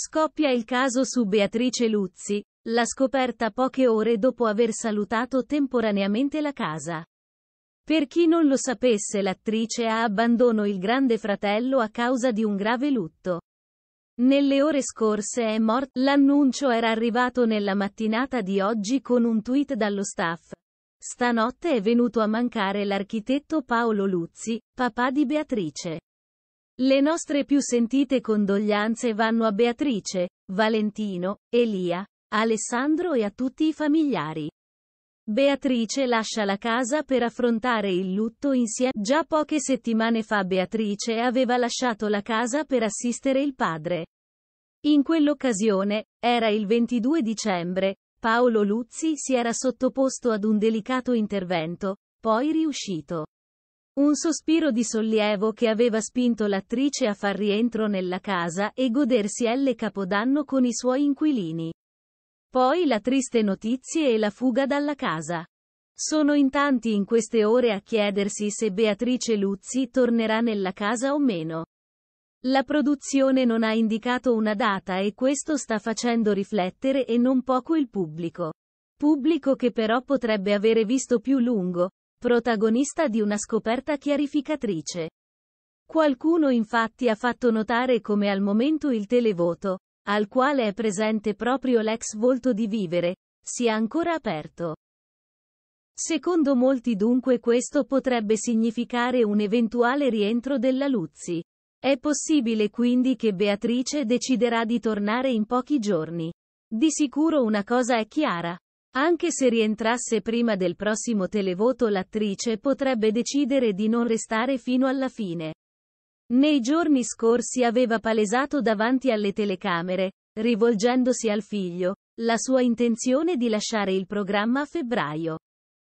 Scoppia il caso su Beatrice Luzzi, la scoperta poche ore dopo aver salutato temporaneamente la casa. Per chi non lo sapesse l'attrice ha abbandono il grande fratello a causa di un grave lutto. Nelle ore scorse è morta, l'annuncio era arrivato nella mattinata di oggi con un tweet dallo staff. Stanotte è venuto a mancare l'architetto Paolo Luzzi, papà di Beatrice. Le nostre più sentite condoglianze vanno a Beatrice, Valentino, Elia, Alessandro e a tutti i familiari. Beatrice lascia la casa per affrontare il lutto insieme. Già poche settimane fa Beatrice aveva lasciato la casa per assistere il padre. In quell'occasione, era il 22 dicembre, Paolo Luzzi si era sottoposto ad un delicato intervento, poi riuscito. Un sospiro di sollievo che aveva spinto l'attrice a far rientro nella casa e godersi Elle Capodanno con i suoi inquilini. Poi la triste notizia e la fuga dalla casa. Sono in tanti in queste ore a chiedersi se Beatrice Luzzi tornerà nella casa o meno. La produzione non ha indicato una data e questo sta facendo riflettere e non poco il pubblico. Pubblico che però potrebbe avere visto più lungo, protagonista di una scoperta chiarificatrice. Qualcuno infatti ha fatto notare come al momento il televoto, al quale è presente proprio l'ex volto di vivere, sia ancora aperto. Secondo molti dunque questo potrebbe significare un eventuale rientro della Luzzi. È possibile quindi che Beatrice deciderà di tornare in pochi giorni. Di sicuro una cosa è chiara. Anche se rientrasse prima del prossimo televoto l'attrice potrebbe decidere di non restare fino alla fine. Nei giorni scorsi aveva palesato davanti alle telecamere, rivolgendosi al figlio, la sua intenzione di lasciare il programma a febbraio.